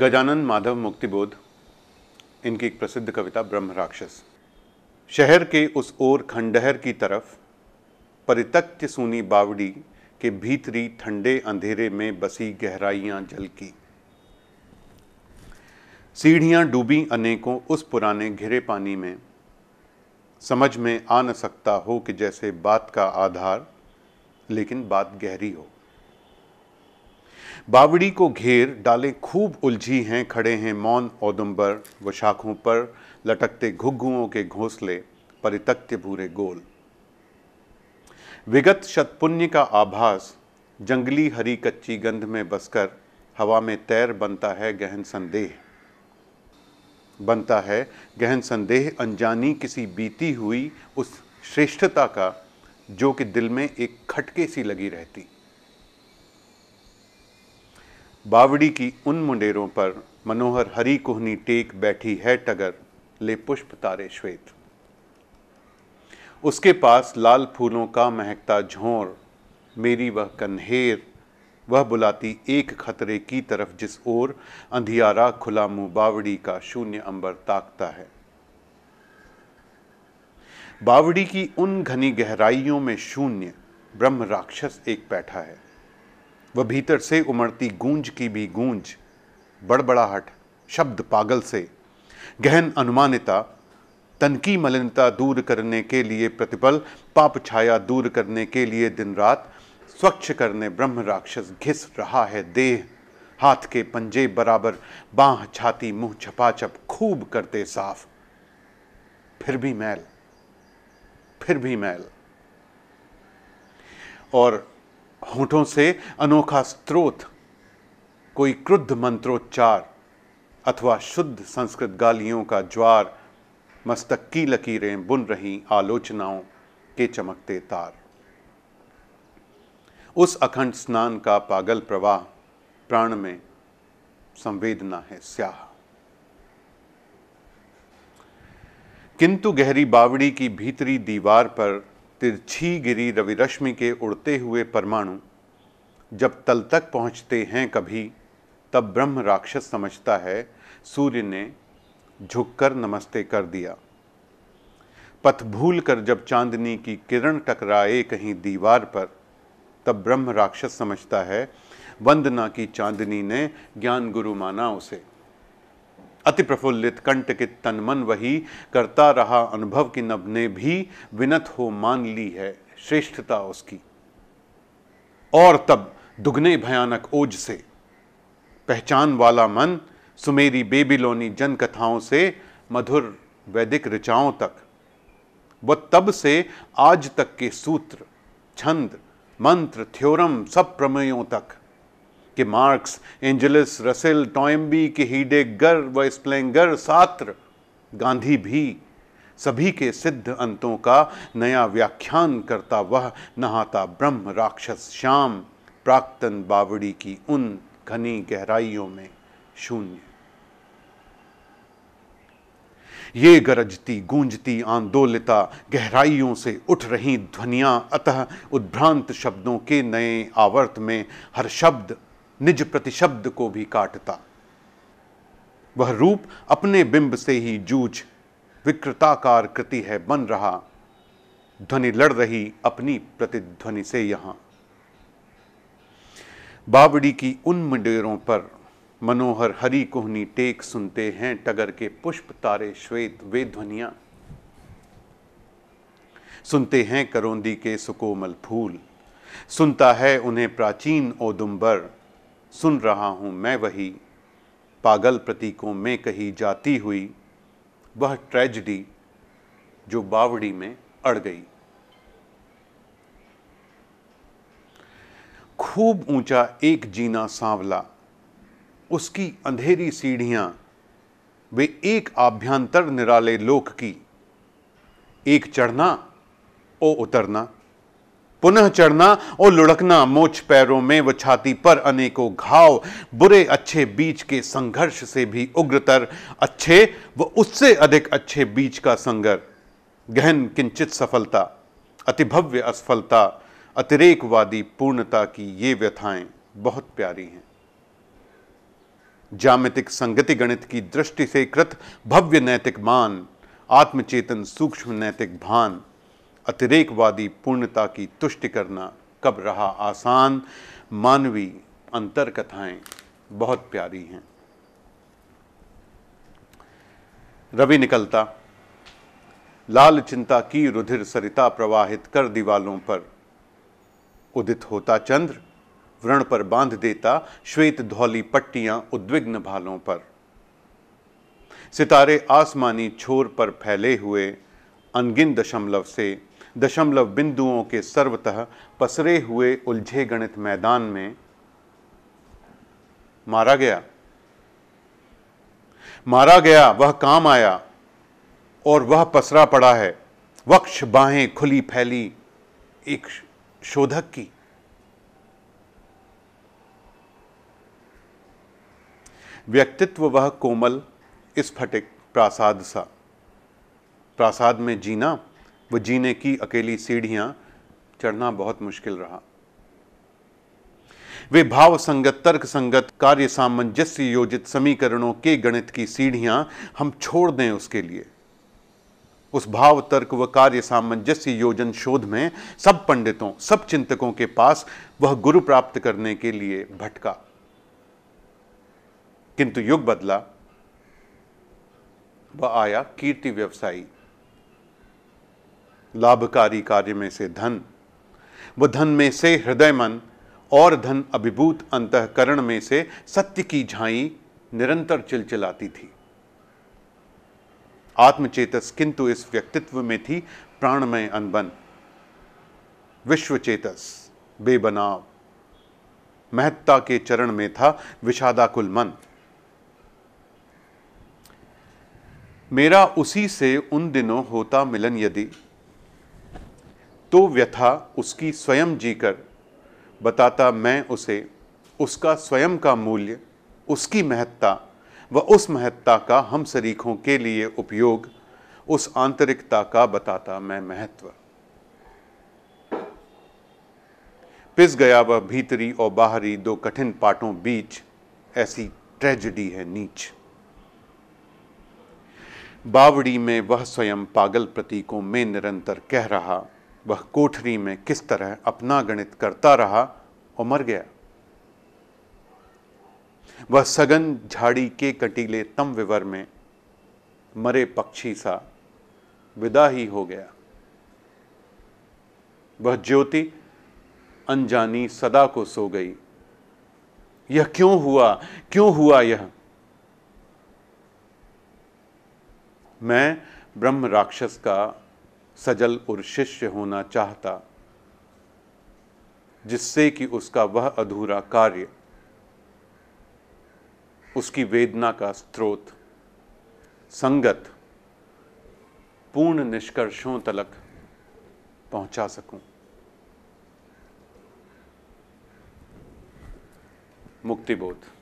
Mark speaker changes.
Speaker 1: गजानन माधव मुक्तिबोध इनकी एक प्रसिद्ध कविता ब्रह्म राक्षस शहर के उस ओर खंडहर की तरफ परितक्त सुनी बावड़ी के भीतरी ठंडे अंधेरे में बसी गहराइयां की सीढ़ियां डूबी अनेकों उस पुराने घिरे पानी में समझ में आ न सकता हो कि जैसे बात का आधार लेकिन बात गहरी हो बावड़ी को घेर डाले खूब उलझी हैं खड़े हैं मौन औदम्बर व शाखों पर लटकते घुग्गुओं के घोंसले परितक्त भूरे गोल विगत शतपुण्य का आभास जंगली हरी कच्ची गंध में बसकर हवा में तैर बनता है गहन संदेह बनता है गहन संदेह अनजानी किसी बीती हुई उस श्रेष्ठता का जो कि दिल में एक खटके सी लगी रहती बावड़ी की उन मुंडेरों पर मनोहर हरी कोहनी टेक बैठी है टगर ले पुष्प तारे श्वेत उसके पास लाल फूलों का महकता झोंर मेरी वह कन्हेर वह बुलाती एक खतरे की तरफ जिस ओर अंधियारा खुला मुंह बावड़ी का शून्य अंबर ताकता है बावड़ी की उन घनी गहराइयों में शून्य ब्रह्म राक्षस एक बैठा है वह भीतर से उमड़ती गूंज की भी गूंज बड़बड़ाहट शब्द पागल से गहन अनुमानिता तनकी मलिनता दूर करने के लिए प्रतिपल पाप छाया दूर करने के लिए दिन रात स्वच्छ करने ब्रह्म राक्षस घिस रहा है देह हाथ के पंजे बराबर बांह छाती मुंह छप खूब करते साफ फिर भी मैल फिर भी मैल और होठों से अनोखा स्त्रोत कोई क्रुद्ध मंत्रोच्चार अथवा शुद्ध संस्कृत गालियों का ज्वार मस्तक की लकीरें बुन रही आलोचनाओं के चमकते तार उस अखंड स्नान का पागल प्रवाह प्राण में संवेदना है स्याह किंतु गहरी बावड़ी की भीतरी दीवार पर तिरछी गिरी रवि रश्मि के उड़ते हुए परमाणु जब तल तक पहुँचते हैं कभी तब ब्रह्म राक्षस समझता है सूर्य ने झुककर नमस्ते कर दिया पथ भूल कर जब चांदनी की किरण टकराए कहीं दीवार पर तब ब्रह्म राक्षस समझता है वंदना की चांदनी ने ज्ञान गुरु माना उसे अति प्रफुल्लित कंट के तन मन वही करता रहा अनुभव की नब ने भी विनत हो मान ली है श्रेष्ठता उसकी और तब दुगने भयानक ओज से पहचान वाला मन सुमेरी बेबीलोनी जन कथाओं से मधुर वैदिक ऋचाओं तक व तब से आज तक के सूत्र छंद मंत्र थ्योरम सब प्रमेयों तक के मार्क्स एंजलिस रसेल टॉयम्बी के हीडेगर व स्प्लेंगर सात्र गांधी भी सभी के सिद्ध अंतों का नया व्याख्यान करता वह नहाता ब्रह्म राक्षस श्याम प्राक्तन बावड़ी की उन घनी गहराइयों में शून्य ये गरजती गूंजती आंदोलिता गहराइयों से उठ रही ध्वनियां अतः उद्भ्रांत शब्दों के नए आवर्त में हर शब्द निज प्रतिशब्द को भी काटता वह रूप अपने बिंब से ही जूझ विकृताकार कृति है बन रहा ध्वनि लड़ रही अपनी प्रतिध्वनि से यहां बावड़ी की उन मंडेरों पर मनोहर हरी कोहनी टेक सुनते हैं टगर के पुष्प तारे श्वेत वे ध्वनिया सुनते हैं करोंदी के सुकोमल फूल सुनता है उन्हें प्राचीन ओदुम्बर सुन रहा हूँ मैं वही पागल प्रतीकों में कही जाती हुई वह ट्रेजडी जो बावड़ी में अड़ गई खूब ऊंचा एक जीना सांवला उसकी अंधेरी सीढ़ियां वे एक आभ्यंतर निराले लोक की एक चढ़ना ओ उतरना पुनः चढ़ना और लुढ़कना मोच पैरों में व छाती पर अनेकों घाव बुरे अच्छे बीच के संघर्ष से भी उग्रतर अच्छे व उससे अधिक अच्छे बीच का संघर्ष गहन किंचित सफलता अतिभव्य असफलता अतिरेकवादी पूर्णता की ये व्यथाएं बहुत प्यारी हैं जामितिक संगति गणित की दृष्टि से कृत भव्य नैतिक मान आत्मचेतन सूक्ष्म नैतिक भान अतिरेकवादी पूर्णता की तुष्टि करना कब रहा आसान मानवी अंतर कथाएं बहुत प्यारी हैं रवि निकलता लाल चिंता की रुधिर सरिता प्रवाहित कर दीवालों पर उदित होता चंद्र व्रण पर बांध देता श्वेत धौली पट्टियां उद्विग्न भालों पर सितारे आसमानी छोर पर फैले हुए अनगिन दशमलव से दशमलव बिंदुओं के सर्वतः पसरे हुए उलझे गणित मैदान में मारा गया मारा गया वह काम आया और वह पसरा पड़ा है वक्ष बाहें खुली फैली एक शोधक की व्यक्तित्व वह कोमल स्फटिक प्रासाद सा प्रासाद में जीना वो जीने की अकेली सीढ़ियां चढ़ना बहुत मुश्किल रहा वे भाव संगत तर्क संगत कार्य सामंजस्य योजित समीकरणों के गणित की सीढ़ियां हम छोड़ दें उसके लिए उस भाव तर्क व कार्य सामंजस्य योजन शोध में सब पंडितों सब चिंतकों के पास वह गुरु प्राप्त करने के लिए भटका किंतु युग बदला वह आया कीर्ति व्यवसायी लाभकारी कार्य में से धन वह धन में से हृदय मन और धन अभिभूत अंतकरण में से सत्य की झाई निरंतर चिलचिलाती थी आत्मचेतस किंतु इस व्यक्तित्व में थी प्राणमय अनबन विश्वचेतस बेबनाव महत्ता के चरण में था विषादाकुल मन मेरा उसी से उन दिनों होता मिलन यदि तो व्यथा उसकी स्वयं जीकर बताता मैं उसे उसका स्वयं का मूल्य उसकी महत्ता व उस महत्ता का हम शरीकों के लिए उपयोग उस आंतरिकता का बताता मैं महत्व पिस गया वह भीतरी और बाहरी दो कठिन पाटों बीच ऐसी ट्रेजेडी है नीच बावड़ी में वह स्वयं पागल प्रतीकों में निरंतर कह रहा वह कोठरी में किस तरह अपना गणित करता रहा और मर गया वह सघन झाड़ी के कटीले तम विवर में मरे पक्षी सा विदा ही हो गया वह ज्योति अनजानी सदा को सो गई यह क्यों हुआ क्यों हुआ यह मैं ब्रह्म राक्षस का सजल और शिष्य होना चाहता जिससे कि उसका वह अधूरा कार्य उसकी वेदना का स्रोत संगत पूर्ण निष्कर्षों तलक पहुंचा सकूं मुक्तिबोध